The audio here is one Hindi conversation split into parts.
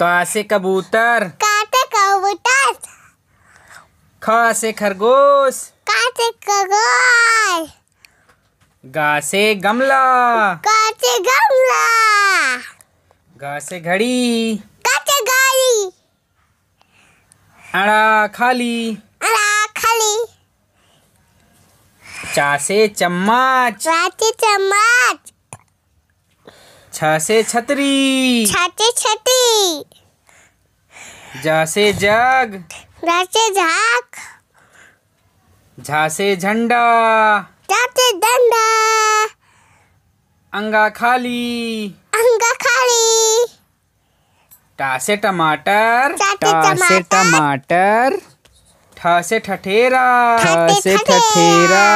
कासे कबूतर काटे कबूतर खासे खरगोश काटे खरगोश गासे गमला काटे गमला गासे घड़ी काटे घड़ी अड़ा खाली अड़ा खाली चासे चम्मच चा चम्मच छासे छतरी छाते छतरी झासे जग झासे झाक झासे झंडा झासे झंडा अंगा खाली अंगा खाली टासे टमाटर टासे टमाटर ठासे ठठेरा ठासे ठठेरा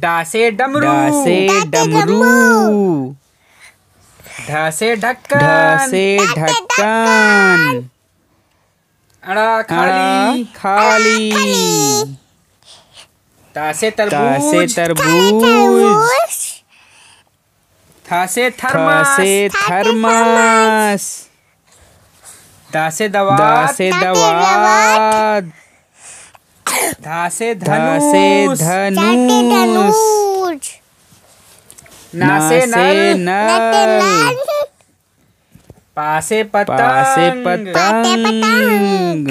डासे डमरू डासे डमरू ढसे ढक्कन ढसे ढक्कन अड़ा खाली खाली तासे तरबूज तासे तरबूज थासे थर्मस थासे थर्मस दासे दवा दासे दवा धासे धनुष धासे धनुष ना से नल पासे पतंग पासे पतंग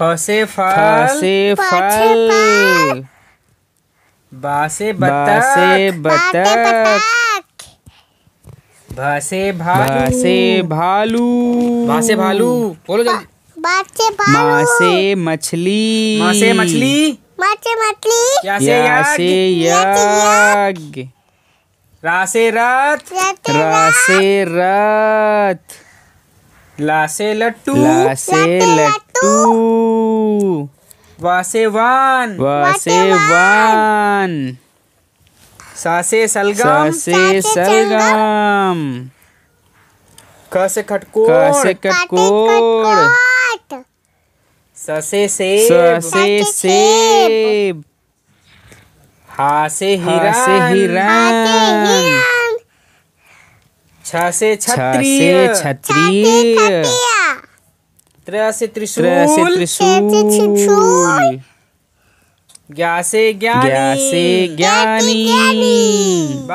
फसे फल फसे फल बासे बासे बतख भासे भासे भालू भासे भालू बोलो जल्दी भालू मासे मछली मासे मछली मासे मछली से यज्ञ रासे रथ रासे रथ लासे लट्टू लासे लट्टू वासे वान वासे वान सासे सलगम सासे सलगम क से खटकोड़ क से खटकोड़ ससे सेब ससे सेब हासे से हिरण से हिरण छत्री से छतरी त्र से त्रिशूल से त्रिशूल ज्ञा से ज्ञानी ज्ञा से ज्ञानी